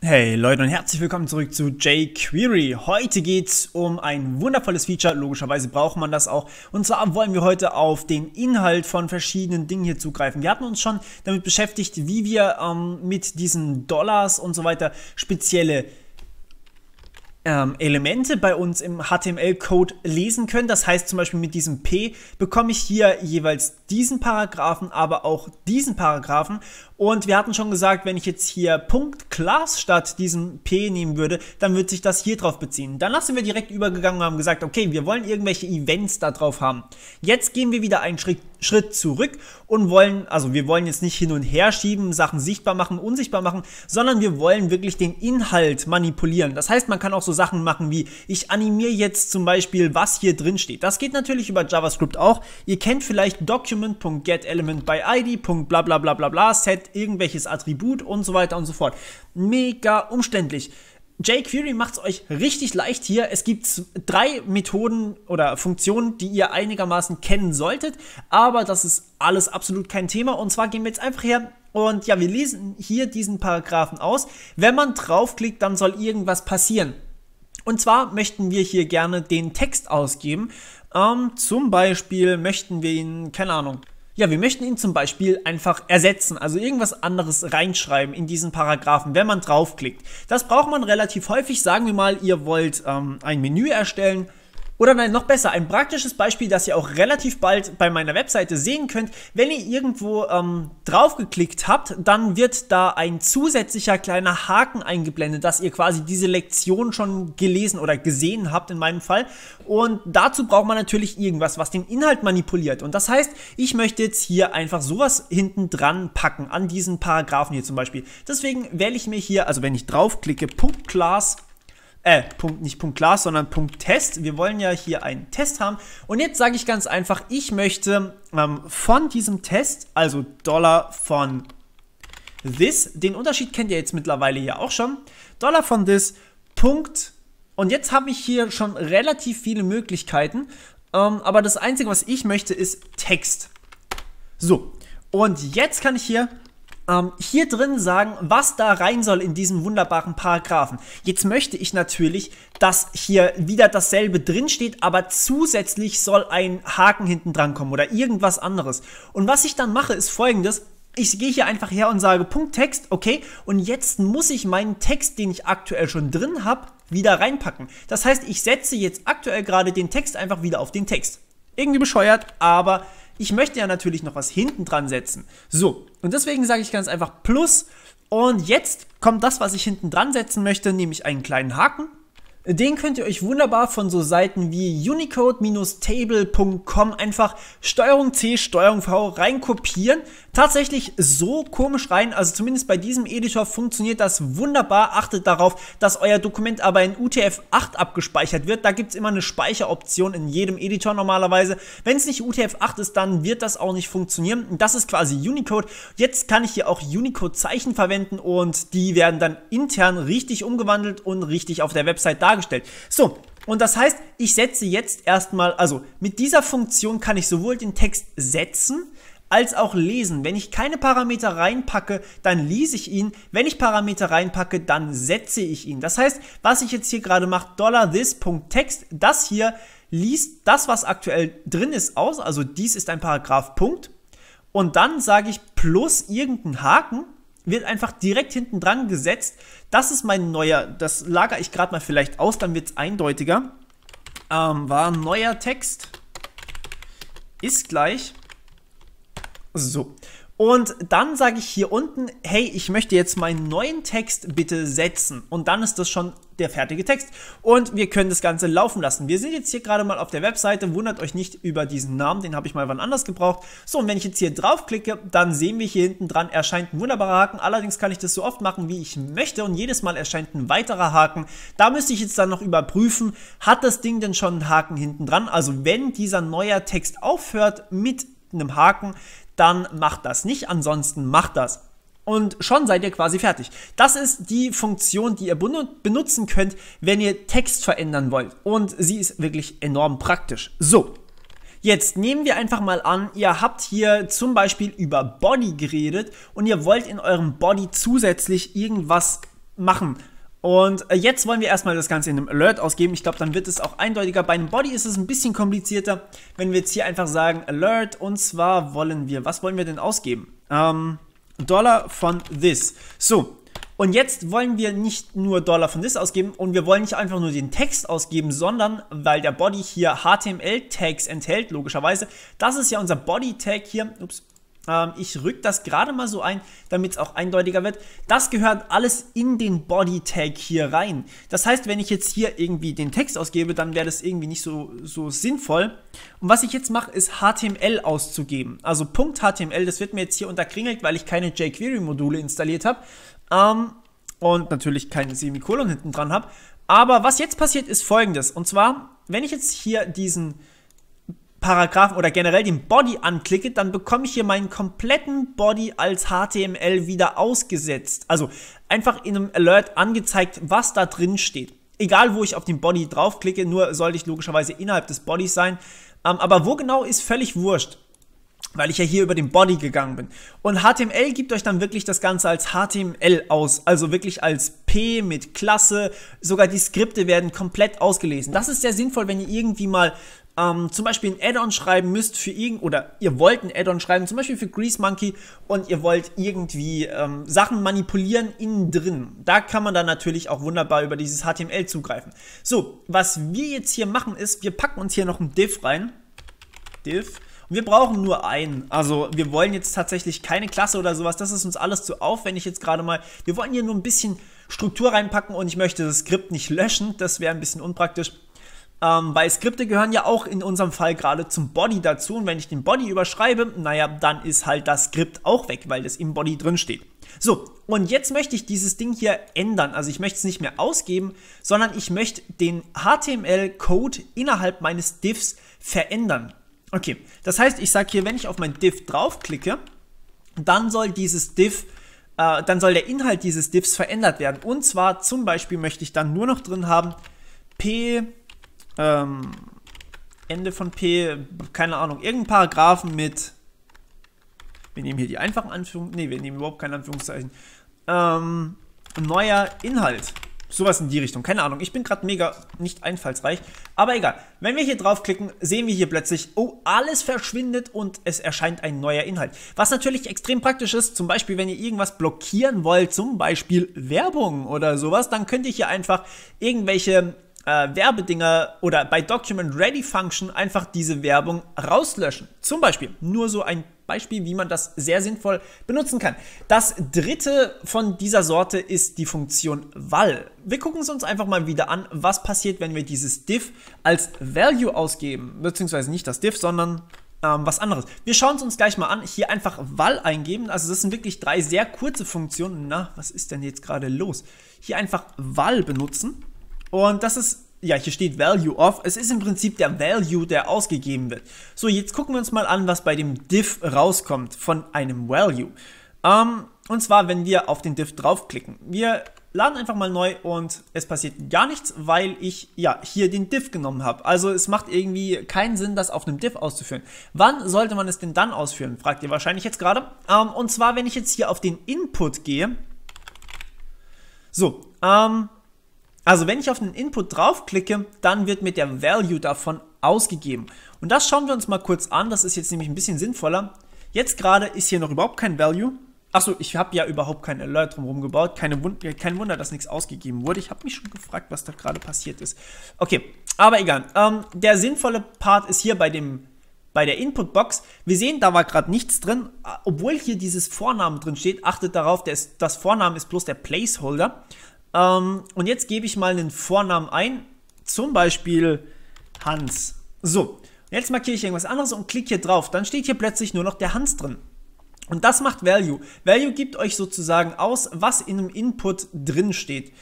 Hey Leute und herzlich willkommen zurück zu jQuery. Heute geht's um ein wundervolles Feature, logischerweise braucht man das auch. Und zwar wollen wir heute auf den Inhalt von verschiedenen Dingen hier zugreifen. Wir hatten uns schon damit beschäftigt, wie wir ähm, mit diesen Dollars und so weiter spezielle ähm, Elemente bei uns im HTML-Code lesen können. Das heißt zum Beispiel mit diesem P bekomme ich hier jeweils diesen Paragraphen, aber auch diesen Paragraphen. Und wir hatten schon gesagt, wenn ich jetzt hier Punkt Class statt diesem P nehmen würde, dann würde sich das hier drauf beziehen. Dann sind wir direkt übergegangen und haben gesagt, okay, wir wollen irgendwelche Events da drauf haben. Jetzt gehen wir wieder einen Schritt Schritt zurück und wollen, also wir wollen jetzt nicht hin und her schieben, Sachen sichtbar machen, unsichtbar machen, sondern wir wollen wirklich den Inhalt manipulieren. Das heißt, man kann auch so Sachen machen wie, ich animiere jetzt zum Beispiel, was hier drin steht. Das geht natürlich über JavaScript auch. Ihr kennt vielleicht document.getElement bla bla bla bla bla, set irgendwelches Attribut und so weiter und so fort. Mega umständlich jQuery macht es euch richtig leicht hier. Es gibt drei Methoden oder Funktionen, die ihr einigermaßen kennen solltet, aber das ist alles absolut kein Thema. Und zwar gehen wir jetzt einfach her und ja, wir lesen hier diesen Paragraphen aus. Wenn man draufklickt, dann soll irgendwas passieren. Und zwar möchten wir hier gerne den Text ausgeben. Ähm, zum Beispiel möchten wir ihn, keine Ahnung, ja, wir möchten ihn zum Beispiel einfach ersetzen, also irgendwas anderes reinschreiben in diesen Paragraphen, wenn man draufklickt. Das braucht man relativ häufig. Sagen wir mal, ihr wollt ähm, ein Menü erstellen oder nein, noch besser, ein praktisches Beispiel, das ihr auch relativ bald bei meiner Webseite sehen könnt. Wenn ihr irgendwo ähm, draufgeklickt habt, dann wird da ein zusätzlicher kleiner Haken eingeblendet, dass ihr quasi diese Lektion schon gelesen oder gesehen habt in meinem Fall. Und dazu braucht man natürlich irgendwas, was den Inhalt manipuliert. Und das heißt, ich möchte jetzt hier einfach sowas hinten dran packen, an diesen Paragraphen hier zum Beispiel. Deswegen wähle ich mir hier, also wenn ich draufklicke, Punkt Class äh, Punkt, nicht Punkt Glas, sondern Punkt Test. Wir wollen ja hier einen Test haben. Und jetzt sage ich ganz einfach, ich möchte ähm, von diesem Test, also Dollar von this, den Unterschied kennt ihr jetzt mittlerweile ja auch schon, Dollar von this, Punkt. Und jetzt habe ich hier schon relativ viele Möglichkeiten. Ähm, aber das Einzige, was ich möchte, ist Text. So, und jetzt kann ich hier ähm, hier drin sagen, was da rein soll in diesen wunderbaren Paragraphen. Jetzt möchte ich natürlich, dass hier wieder dasselbe drin steht, aber zusätzlich soll ein Haken hinten dran kommen oder irgendwas anderes. Und was ich dann mache, ist folgendes ich gehe hier einfach her und sage Punkt Text, okay, und jetzt muss ich meinen Text, den ich aktuell schon drin habe, wieder reinpacken. Das heißt, ich setze jetzt aktuell gerade den Text einfach wieder auf den Text. Irgendwie bescheuert, aber ich möchte ja natürlich noch was hinten dran setzen. So, und deswegen sage ich ganz einfach Plus. Und jetzt kommt das, was ich hinten dran setzen möchte, nämlich einen kleinen Haken. Den könnt ihr euch wunderbar von so Seiten wie unicode-table.com einfach strg C, strg V reinkopieren, tatsächlich so komisch rein. Also zumindest bei diesem Editor funktioniert das wunderbar. Achtet darauf, dass euer Dokument aber in UTF-8 abgespeichert wird. Da gibt es immer eine Speicheroption in jedem Editor normalerweise. Wenn es nicht UTF-8 ist, dann wird das auch nicht funktionieren. Das ist quasi Unicode. Jetzt kann ich hier auch Unicode-Zeichen verwenden und die werden dann intern richtig umgewandelt und richtig auf der Website dargestellt. So, und das heißt, ich setze jetzt erstmal, also mit dieser Funktion kann ich sowohl den Text setzen, als auch lesen. Wenn ich keine Parameter reinpacke, dann lese ich ihn. Wenn ich Parameter reinpacke, dann setze ich ihn. Das heißt, was ich jetzt hier gerade mache, $this.text, das hier liest das, was aktuell drin ist, aus. Also dies ist ein Paragraph, Punkt. Und dann sage ich plus irgendeinen Haken, wird einfach direkt hinten dran gesetzt. Das ist mein neuer, das lagere ich gerade mal vielleicht aus, dann wird es eindeutiger. Ähm, war neuer Text ist gleich so. Und dann sage ich hier unten, hey, ich möchte jetzt meinen neuen Text bitte setzen. Und dann ist das schon der fertige Text. Und wir können das Ganze laufen lassen. Wir sind jetzt hier gerade mal auf der Webseite. Wundert euch nicht über diesen Namen, den habe ich mal wann anders gebraucht. So, und wenn ich jetzt hier draufklicke, dann sehen wir hier hinten dran, erscheint ein wunderbarer Haken. Allerdings kann ich das so oft machen, wie ich möchte. Und jedes Mal erscheint ein weiterer Haken. Da müsste ich jetzt dann noch überprüfen, hat das Ding denn schon einen Haken hinten dran? Also wenn dieser neue Text aufhört mit einem Haken, dann macht das. Nicht ansonsten macht das. Und schon seid ihr quasi fertig. Das ist die Funktion, die ihr benutzen könnt, wenn ihr Text verändern wollt. Und sie ist wirklich enorm praktisch. So, Jetzt nehmen wir einfach mal an, ihr habt hier zum Beispiel über Body geredet und ihr wollt in eurem Body zusätzlich irgendwas machen. Und äh, jetzt wollen wir erstmal das Ganze in einem Alert ausgeben. Ich glaube, dann wird es auch eindeutiger. Bei einem Body ist es ein bisschen komplizierter, wenn wir jetzt hier einfach sagen Alert. Und zwar wollen wir, was wollen wir denn ausgeben? Ähm, Dollar von this. So, und jetzt wollen wir nicht nur Dollar von this ausgeben und wir wollen nicht einfach nur den Text ausgeben, sondern weil der Body hier HTML-Tags enthält, logischerweise, das ist ja unser Body-Tag hier, ups, ähm, ich rück das gerade mal so ein, damit es auch eindeutiger wird. Das gehört alles in den Body-Tag hier rein. Das heißt, wenn ich jetzt hier irgendwie den Text ausgebe, dann wäre das irgendwie nicht so, so sinnvoll. Und was ich jetzt mache, ist HTML auszugeben. Also .html, das wird mir jetzt hier unterkringelt, weil ich keine jQuery-Module installiert habe. Ähm, und natürlich keine Semikolon hinten dran habe. Aber was jetzt passiert, ist folgendes. Und zwar, wenn ich jetzt hier diesen Paragraphen oder generell den Body anklicke, dann bekomme ich hier meinen kompletten Body als HTML wieder ausgesetzt. Also einfach in einem Alert angezeigt, was da drin steht. Egal, wo ich auf den Body draufklicke, nur sollte ich logischerweise innerhalb des Bodies sein. Ähm, aber wo genau ist völlig wurscht, weil ich ja hier über den Body gegangen bin. Und HTML gibt euch dann wirklich das Ganze als HTML aus, also wirklich als P mit Klasse. Sogar die Skripte werden komplett ausgelesen. Das ist sehr sinnvoll, wenn ihr irgendwie mal ähm, zum Beispiel ein Add-on schreiben müsst für irgend oder ihr wollt ein Add-on schreiben, zum Beispiel für Grease Monkey und ihr wollt irgendwie ähm, Sachen manipulieren innen drin. Da kann man dann natürlich auch wunderbar über dieses HTML zugreifen. So, was wir jetzt hier machen ist, wir packen uns hier noch ein Div rein. Div. Und wir brauchen nur einen. Also wir wollen jetzt tatsächlich keine Klasse oder sowas. Das ist uns alles zu aufwendig jetzt gerade mal. Wir wollen hier nur ein bisschen Struktur reinpacken und ich möchte das Skript nicht löschen. Das wäre ein bisschen unpraktisch. Ähm, weil Skripte gehören ja auch in unserem Fall gerade zum Body dazu. Und wenn ich den Body überschreibe, naja, dann ist halt das Skript auch weg, weil das im Body drin steht. So, und jetzt möchte ich dieses Ding hier ändern. Also ich möchte es nicht mehr ausgeben, sondern ich möchte den HTML-Code innerhalb meines Diffs verändern. Okay, das heißt, ich sage hier, wenn ich auf mein Diff draufklicke, dann soll dieses Diff, äh, dann soll der Inhalt dieses Diffs verändert werden. Und zwar zum Beispiel möchte ich dann nur noch drin haben p ähm, Ende von P, keine Ahnung, irgendein Paragraphen mit, wir nehmen hier die einfachen Anführungszeichen, nee, wir nehmen überhaupt keine Anführungszeichen, ähm, neuer Inhalt. Sowas in die Richtung, keine Ahnung, ich bin gerade mega nicht einfallsreich, aber egal. Wenn wir hier draufklicken, sehen wir hier plötzlich, oh, alles verschwindet und es erscheint ein neuer Inhalt. Was natürlich extrem praktisch ist, zum Beispiel, wenn ihr irgendwas blockieren wollt, zum Beispiel Werbung oder sowas, dann könnt ihr hier einfach irgendwelche äh, Werbedinger oder bei Document Ready Function einfach diese Werbung rauslöschen. Zum Beispiel, nur so ein Beispiel, wie man das sehr sinnvoll benutzen kann. Das dritte von dieser Sorte ist die Funktion val. Wir gucken es uns einfach mal wieder an, was passiert, wenn wir dieses div als value ausgeben, beziehungsweise nicht das div, sondern ähm, was anderes. Wir schauen es uns gleich mal an. Hier einfach val eingeben. Also das sind wirklich drei sehr kurze Funktionen. Na, was ist denn jetzt gerade los? Hier einfach val benutzen. Und das ist, ja, hier steht Value of. Es ist im Prinzip der Value, der ausgegeben wird. So, jetzt gucken wir uns mal an, was bei dem Div rauskommt von einem Value. Ähm, und zwar, wenn wir auf den Div draufklicken. Wir laden einfach mal neu und es passiert gar nichts, weil ich ja hier den Diff genommen habe. Also es macht irgendwie keinen Sinn, das auf einem Diff auszuführen. Wann sollte man es denn dann ausführen, fragt ihr wahrscheinlich jetzt gerade. Ähm, und zwar, wenn ich jetzt hier auf den Input gehe. So, ähm, also wenn ich auf den Input draufklicke, dann wird mir der Value davon ausgegeben. Und das schauen wir uns mal kurz an. Das ist jetzt nämlich ein bisschen sinnvoller. Jetzt gerade ist hier noch überhaupt kein Value. Achso, ich habe ja überhaupt kein Alert drumherum gebaut. Keine äh, kein Wunder, dass nichts ausgegeben wurde. Ich habe mich schon gefragt, was da gerade passiert ist. Okay, aber egal. Ähm, der sinnvolle Part ist hier bei dem bei der Inputbox. Wir sehen, da war gerade nichts drin, obwohl hier dieses Vornamen drin steht. Achtet darauf, das Vornamen ist bloß der Placeholder. Ähm, und jetzt gebe ich mal einen Vornamen ein, zum Beispiel Hans. So, jetzt markiere ich irgendwas anderes und klicke hier drauf. Dann steht hier plötzlich nur noch der Hans drin. Und das macht Value. Value gibt euch sozusagen aus, was in einem Input drin steht.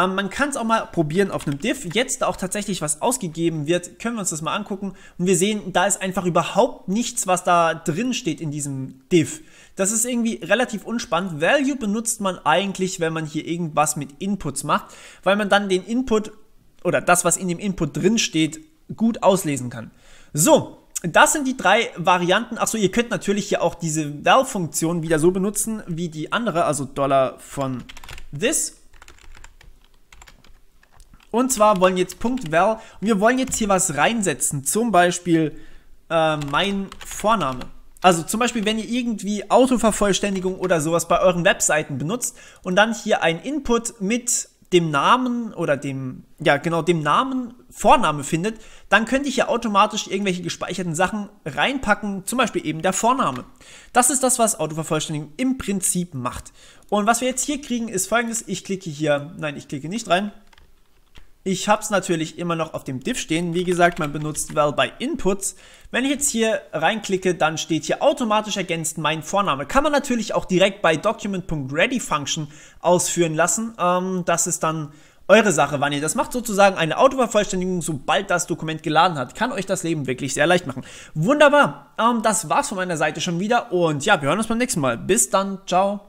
Ähm, man kann es auch mal probieren auf einem Div. Jetzt, da auch tatsächlich was ausgegeben wird, können wir uns das mal angucken. Und wir sehen, da ist einfach überhaupt nichts, was da drin steht in diesem Div. Das ist irgendwie relativ unspannend. Value benutzt man eigentlich, wenn man hier irgendwas mit Inputs macht, weil man dann den Input oder das, was in dem Input drin steht, gut auslesen kann. So, das sind die drei Varianten. Achso, ihr könnt natürlich hier auch diese Val-Funktion wieder so benutzen wie die andere, also Dollar von this. Und zwar wollen jetzt Punkt .val und wir wollen jetzt hier was reinsetzen, zum Beispiel äh, mein Vorname. Also zum Beispiel, wenn ihr irgendwie Autovervollständigung oder sowas bei euren Webseiten benutzt und dann hier ein Input mit dem Namen oder dem, ja genau, dem Namen Vorname findet, dann könnt ihr hier automatisch irgendwelche gespeicherten Sachen reinpacken, zum Beispiel eben der Vorname. Das ist das, was Autovervollständigung im Prinzip macht. Und was wir jetzt hier kriegen, ist folgendes, ich klicke hier, nein, ich klicke nicht rein, ich habe es natürlich immer noch auf dem Div stehen. Wie gesagt, man benutzt val bei Inputs. Wenn ich jetzt hier reinklicke, dann steht hier automatisch ergänzt mein Vorname. Kann man natürlich auch direkt bei document.ready-Function ausführen lassen. Ähm, das ist dann eure Sache, wann ihr das macht, sozusagen eine Autovervollständigung, sobald das Dokument geladen hat, kann euch das Leben wirklich sehr leicht machen. Wunderbar, ähm, das war's von meiner Seite schon wieder und ja, wir hören uns beim nächsten Mal. Bis dann, ciao.